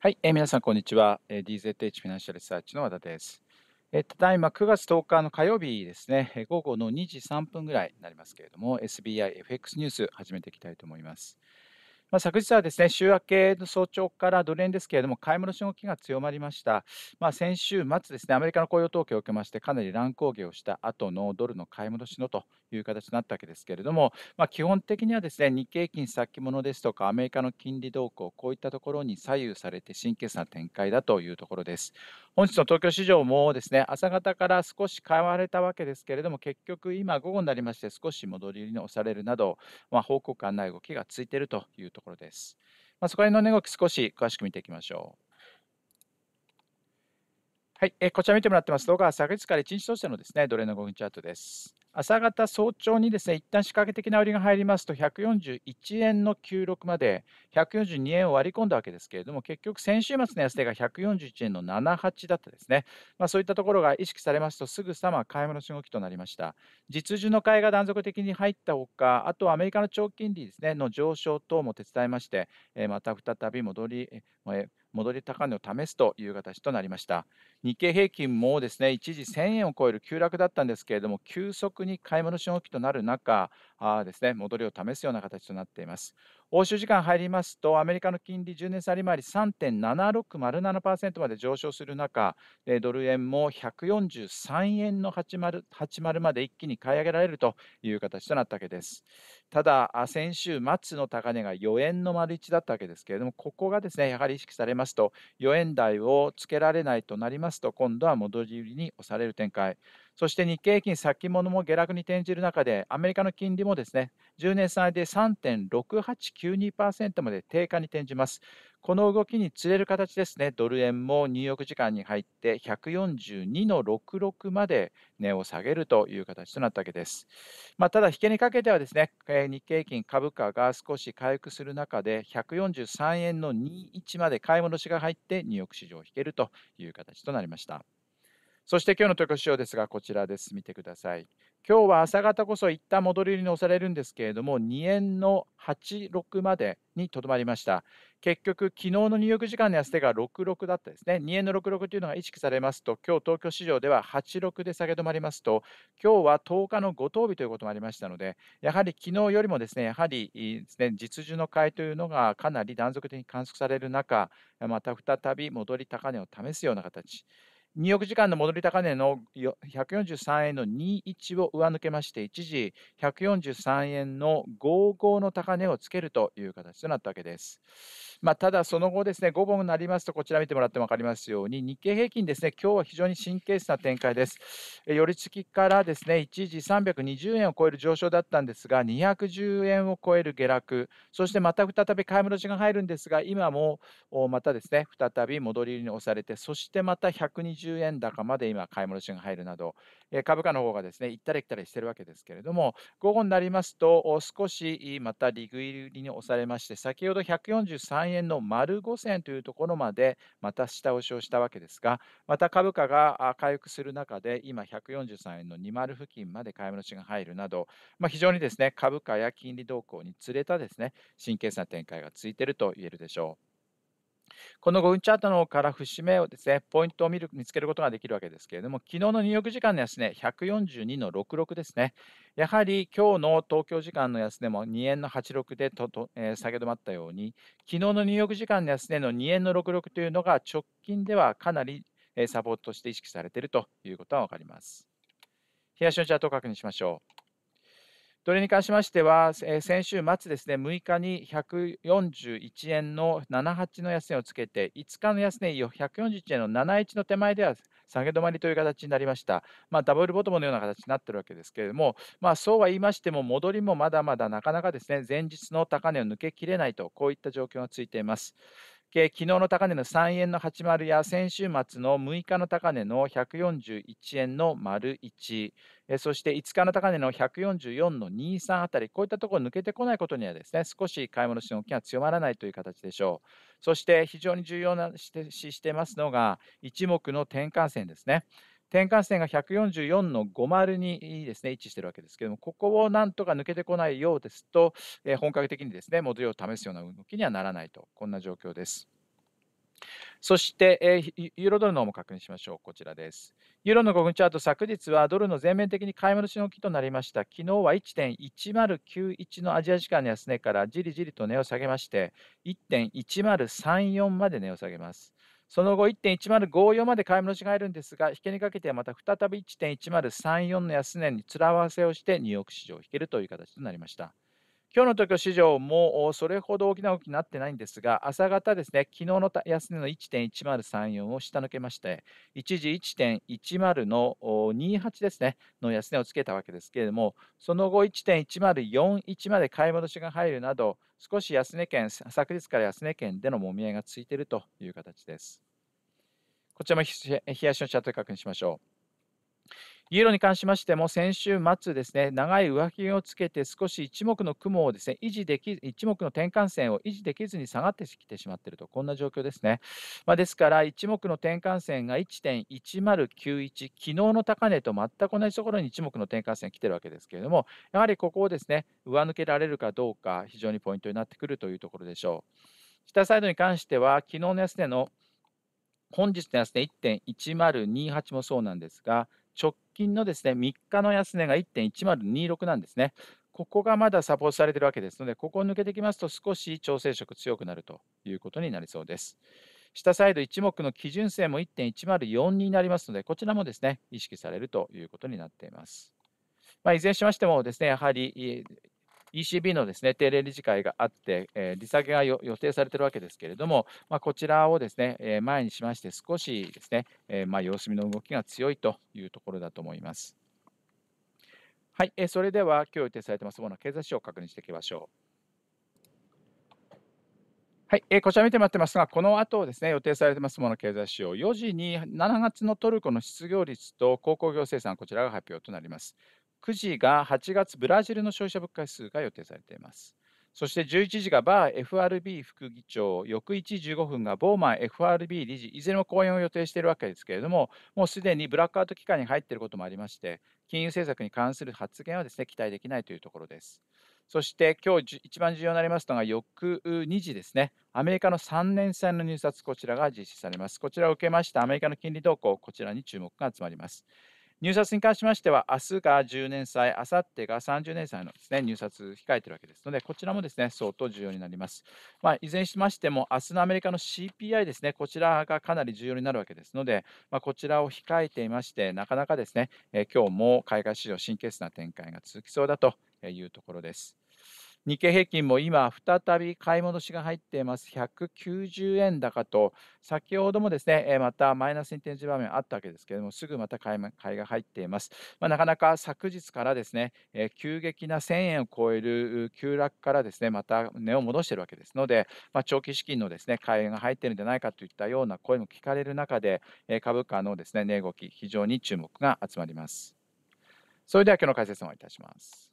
はい、えー、皆さん、こんにちは。えー、DZH フィナンシャルサーチの和田です。えー、ただいま9月10日の火曜日ですね、午後の2時3分ぐらいになりますけれども、SBI FX ニュース始めていきたいと思います。まあ、昨日はですね週明けの早朝からドル円ですけれども、買い戻しの動きが強まりました。まあ、先週末ですね、アメリカの雇用統計を受けまして、かなり乱高下をした後のドルの買い戻しのという形になったわけですけれども、まあ、基本的にはですね日経金先物ですとか、アメリカの金利動向、こういったところに左右されて、神経質な展開だというところです。本日の東京市場もですね朝方から少し買われたわけですけれども、結局、今、午後になりまして、少し戻りに押されるなど、まあ、方向感ない動きがついているというとところです。まあ、そこら辺の値動き少し詳しく見ていきましょう。はい、えこちら見てもらってます動画は昨日から1日通してのですね、奴隷の5分チャートです。朝方早朝にですね一旦仕掛け的な売りが入りますと141円の96まで142円を割り込んだわけですけれども結局先週末の安値が141円の78だったですね、まあ、そういったところが意識されますとすぐさま買い物し動きとなりました実需の買いが断続的に入ったほかあとアメリカの長期金利ですねの上昇等も手伝いまして、えまた再び戻り、戻り高値を試すという形となりました日経平均もですね一時1000円を超える急落だったんですけれども急速に買い戻し動きとなる中あですね、戻りを試すような形となっています。欧州時間入りますと、アメリカの金利10年差利回り3.7607%まで上昇する中、ドル円も143円の 80, 80まで一気に買い上げられるという形となったわけです。ただ、先週末の高値が4円の丸1だったわけですけれども、ここがですね、やはり意識されますと、4円台をつけられないとなりますと、今度は戻り売りに押される展開。そして日経平均先物も下落に転じる中で、アメリカの金利もですね、10年債で3.6892%まで低下に転じます。この動きに釣れる形ですね、ドル円もニューヨーク時間に入って142の66まで値を下げるという形となったわけです。まあ、ただ、引けにかけてはですね、日経平均株価が少し回復する中で、143円の21まで買い戻しが入って、ニューヨーク市場を引けるという形となりました。そして今日の特集ですが、こちらです。見てください。今日は朝方こそ一旦戻り売りに押されるんですけれども、2円の86までにとどまりました。結局、昨日のニューヨーク時間の安手が66だったですね。2円の66というのが意識されますと、今日東京市場では86で下げ止まりますと、今日は10日の5等日ということもありましたので、やはり昨日よりもですね、やはりですね実需の買いというのがかなり断続的に観測される中、また再び戻り高値を試すような形。入浴時間の戻り高値の143円の21を上抜けまして、一時143円の55の高値をつけるという形となったわけです。まあ、ただその後ですね、午後になりますと、こちら見てもらっても分かりますように、日経平均ですね、今日は非常に神経質な展開です。寄り付きからですね、一時320円を超える上昇だったんですが、210円を超える下落、そしてまた再び買い戻しが入るんですが、今もまたですね、再び戻りに押されて、そしてまた120円高まで今、買い戻しが入るなど、株価の方がですね、行ったり来たりしてるわけですけれども、午後になりますと、少しまた利食いに押されまして、先ほど143円円の丸5銭というところまでまた下押しをしたわけですが、また株価が回復する中で、今143円の20付近まで買い戻しが入るなど、まあ、非常にですね株価や金利動向につれたですね神経質な展開がついていると言えるでしょう。この5分チャートのから節目をですね、ポイントを見る見つけることができるわけですけれども、昨日の入浴時間の安値、ね、142の66ですね。やはり今日の東京時間の安値も2円の86でとと、えー、下げ止まったように、昨日の入浴時間の安値の2円の66というのが直近ではかなり、えー、サポートとして意識されているということは分かります。しのチャートを確認しましょう。ドルに関しましては、え先週末ですね、6日に141円の78の安値をつけて、5日の安値、141円の71の手前では下げ止まりという形になりました。まあ、ダブルボトムのような形になってるわけですけれども、まあ、そうは言いましても、戻りもまだまだなかなかですね、前日の高値を抜けきれないと、こういった状況がついています。昨日の高値の3円の80や先週末の6日の高値の141円の丸1そして5日の高値の144の23あたりこういったところ抜けてこないことにはですね少し買い物しの動きが強まらないという形でしょうそして非常に重要な指してますのが一目の転換線ですね。転換線が144の50にですね位置しているわけですけどもここをなんとか抜けてこないようですと、えー、本格的にですね戻りを試すような動きにはならないとこんな状況です。そして、えー、ユーロドルの方も確認しましょう。こちらです。ユーロの5分チャート、昨日はドルの全面的に買い戻しのきとなりました。昨日は1.1091のアジア時間の安値からじりじりと値を下げまして、1.1034まで値を下げます。その後1.1054まで買い戻しがいるんですが、引けにかけてはまた再び1.1034の安値に面合わせをしてニューヨーク市場を引けるという形となりました。今日の東京市場もそれほど大きな動きになってないんですが、朝方ですね、昨日の安値の1.1034を下抜けまして、一時1.10の28ですね、の安値をつけたわけですけれども、その後1.1041まで買い戻しが入るなど、少し安値圏、昨日から安値圏でのもみ合いがついているという形です。こちらも冷やしのチャートで確認しましょう。ユーロに関しましても、先週末ですね、長い上着をつけて、少し一目の雲をですね、維持でき、一目の転換線を維持できずに下がってきてしまっていると、こんな状況ですね。まあ、ですから、一目の転換線が1.1091、昨日の高値と全く同じところに一目の転換線来てるわけですけれども、やはりここをですね、上抜けられるかどうか、非常にポイントになってくるというところでしょう。下サイドに関しては、昨日の安値の本日の安値1.1028もそうなんですが、直近のですね3日の安値が1.1026なんですね。ここがまだサポートされているわけですので、ここを抜けてきますと、少し調整色強くなるということになりそうです。下サイド一目の基準線も1.104になりますので、こちらもですね意識されるということになっています。まあ、いずれにしましても、ですねやはり ECB のですね定例理事会があって、えー、利下げが予定されているわけですけれども、まあ、こちらをですね、えー、前にしまして、少しですね、えー、まあ様子見の動きが強いというところだと思います。はい、えー、それでは今日予定されていますもの経済指標を確認していきましょう。はい、えー、こちら見てもらってますが、この後ですね、予定されてますもの経済指標、4時に7月のトルコの失業率と鉱工業生産、こちらが発表となります。9時が8月ブラジルの消費者物価指数が予定されています。そして11時がバー FRB 副議長、翌1時15分がボーマン FRB 理事、いずれも講演を予定しているわけですけれども、もうすでにブラックアウト期間に入っていることもありまして、金融政策に関する発言はです、ね、期待できないというところです。そして今日一番重要になりますのが翌2時ですね、アメリカの3年債の入札、こちらが実施されます。こちらを受けましたアメリカの金利動向、こちらに注目が集まります。入札に関しましては、明日が10年祭、あさってが30年債のです、ね、入札控えているわけですので、こちらもです、ね、相当重要になります。まあ、いずれにしましても、明日のアメリカの CPI ですね、こちらがかなり重要になるわけですので、まあ、こちらを控えていまして、なかなかですね、えー、今日も海外市場、神経質な展開が続きそうだというところです。日経平均も今、再び買い戻しが入っています。190円高と、先ほどもですね、またマイナスに転じ場面あったわけですけれども、すぐまた買い買いが入っています。まあ、なかなか昨日からですね、急激な1000円を超える急落からですね、また値を戻しているわけですので、まあ、長期資金のですね、買いが入っているんじゃないかといったような声も聞かれる中で、株価のですね、値動き、非常に注目が集まります。それでは今日の解説もいたします。